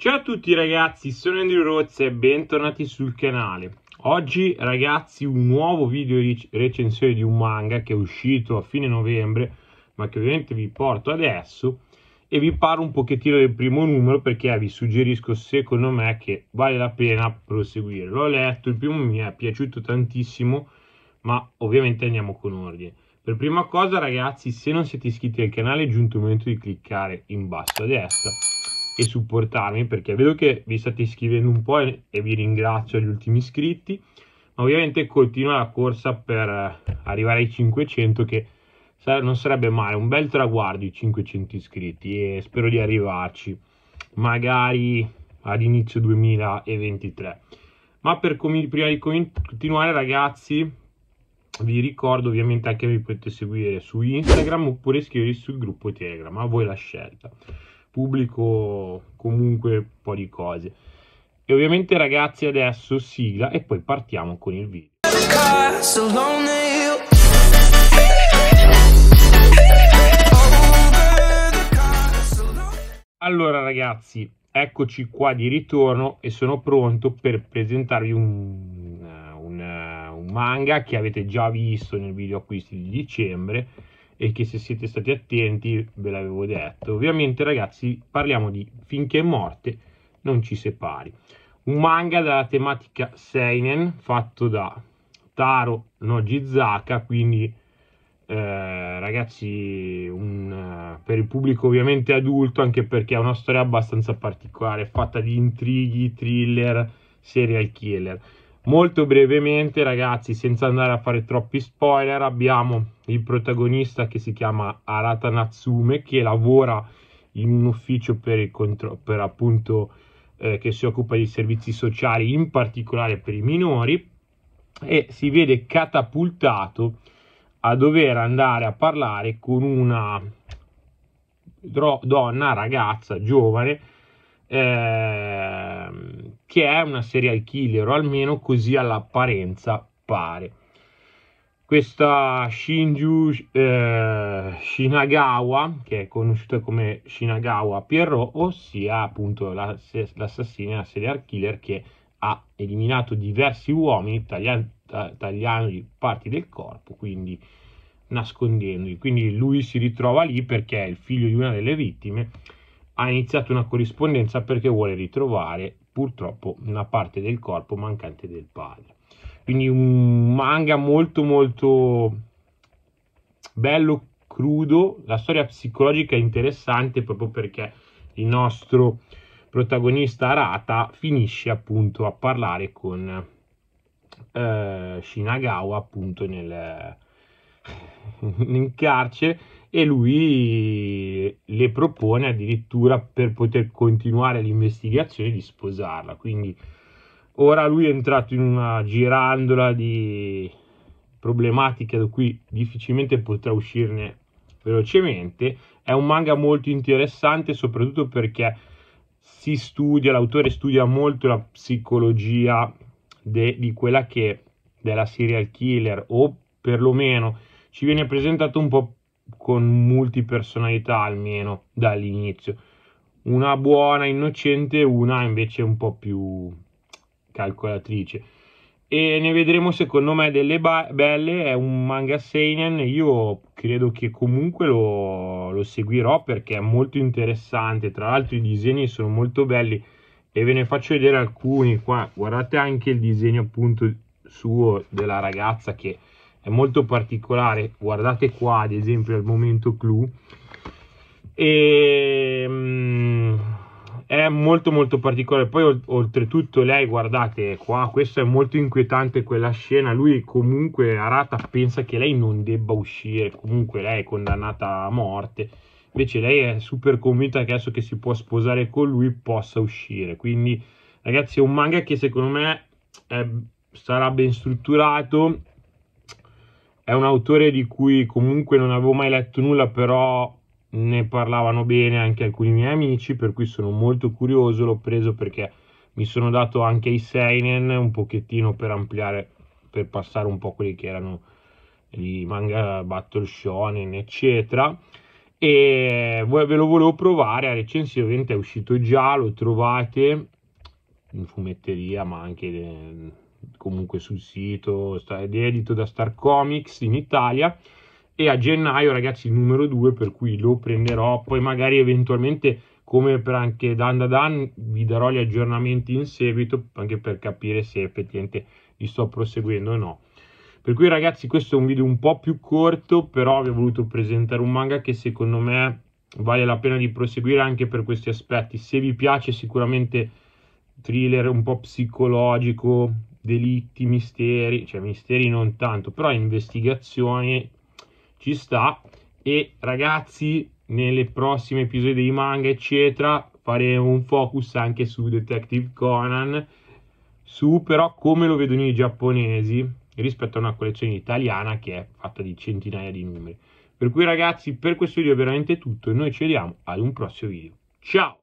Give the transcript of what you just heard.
Ciao a tutti ragazzi, sono Andrew Rozze e bentornati sul canale. Oggi ragazzi un nuovo video di recensione di un manga che è uscito a fine novembre, ma che ovviamente vi porto adesso e vi parlo un pochettino del primo numero perché eh, vi suggerisco secondo me che vale la pena proseguire. L'ho letto, il primo mi è piaciuto tantissimo, ma ovviamente andiamo con ordine. Per prima cosa ragazzi, se non siete iscritti al canale è giunto il momento di cliccare in basso a destra e supportarmi perché vedo che vi state iscrivendo un po' e, vi ringrazio agli ultimi iscritti ma ovviamente continua la corsa per eh, arrivare ai 500 che non sarebbe male un bel traguardo i 500 iscritti e spero di arrivarci magari ad inizio 2023 ma per com- prima di continuare ragazzi vi ricordo ovviamente anche che mi potete seguire su Instagram oppure iscrivervi sul gruppo Telegram, a voi la scelta. Pubblico comunque un po' di cose. E ovviamente ragazzi adesso sigla e poi partiamo con il video. Allora ragazzi, eccoci qua di ritorno e sono pronto per presentarvi un manga che avete già visto nel video acquisti di dicembre e che se siete stati attenti ve l'avevo detto. Ovviamente ragazzi parliamo di Finché morte non ci separi. Un manga dalla tematica seinen fatto da Taro Nojizaka, quindi eh, ragazzi un, eh, per il pubblico ovviamente adulto anche perché è una storia abbastanza particolare, fatta di intrighi, thriller, serial killer Molto brevemente, ragazzi, senza andare a fare troppi spoiler, abbiamo il protagonista che si chiama Arata Natsume che lavora in un ufficio per, il contro- per appunto eh, che si occupa di servizi sociali, in particolare per i minori, e si vede catapultato a dover andare a parlare con una dro- donna, ragazza, giovane. Eh, che è una serial killer, o almeno così all'apparenza pare. Questa Shinju eh, Shinagawa, che è conosciuta come Shinagawa Pierrot, ossia appunto l'assassina serial killer che ha eliminato diversi uomini tagliando, tagliando parti del corpo, quindi nascondendoli. Quindi lui si ritrova lì perché è il figlio di una delle vittime ha iniziato una corrispondenza perché vuole ritrovare purtroppo una parte del corpo mancante del padre. Quindi un manga molto molto bello, crudo, la storia psicologica è interessante proprio perché il nostro protagonista Arata finisce appunto a parlare con eh, Shinagawa appunto nel in carcere e lui le propone addirittura per poter continuare l'investigazione di sposarla. Quindi ora lui è entrato in una girandola di problematiche da cui difficilmente potrà uscirne velocemente. È un manga molto interessante soprattutto perché si studia, l'autore studia molto la psicologia de, di quella che della serial killer o perlomeno ci viene presentato un po' con personalità almeno dall'inizio. Una buona, innocente, una invece un po' più calcolatrice. E ne vedremo secondo me delle ba- belle, è un manga seinen, io credo che comunque lo, lo seguirò perché è molto interessante, tra l'altro i disegni sono molto belli e ve ne faccio vedere alcuni qua, guardate anche il disegno appunto suo della ragazza che è molto particolare. Guardate qua, ad esempio, al momento clou. E, mm, è molto molto particolare. Poi oltretutto lei, guardate qua, questo è molto inquietante quella scena. Lui comunque, Arata, pensa che lei non debba uscire, comunque lei è condannata a morte. Invece lei è super convinta che adesso che si può sposare con lui possa uscire. Quindi ragazzi è un manga che secondo me è, sarà ben strutturato, è un autore di cui comunque non avevo mai letto nulla, però ne parlavano bene anche alcuni miei amici, per cui sono molto curioso, l'ho preso perché mi sono dato anche i Seinen un pochettino per ampliare, per passare un po' quelli che erano i manga Battle Shonen, eccetera. E ve lo volevo provare, a recensire ovviamente è uscito già, lo trovate in fumetteria, ma anche eh, comunque sul sito, sta, ed è edito da Star Comics in Italia. E a gennaio, ragazzi, il numero 2, per cui lo prenderò. Poi magari eventualmente, come per anche Dan da Dan, vi darò gli aggiornamenti in seguito, anche per capire se effettivamente li sto proseguendo o no. Per cui ragazzi questo è un video un po' più corto, però vi ho voluto presentare un manga che secondo me vale la pena di proseguire anche per questi aspetti. Se vi piace sicuramente thriller un po' psicologico, delitti, misteri, cioè misteri non tanto, però investigazione ci sta e ragazzi nelle prossime episodi dei manga eccetera faremo un focus anche su Detective Conan su però come lo vedono i giapponesi rispetto a una collezione italiana che è fatta di centinaia di numeri per cui ragazzi per questo video è veramente tutto e noi ci vediamo ad un prossimo video ciao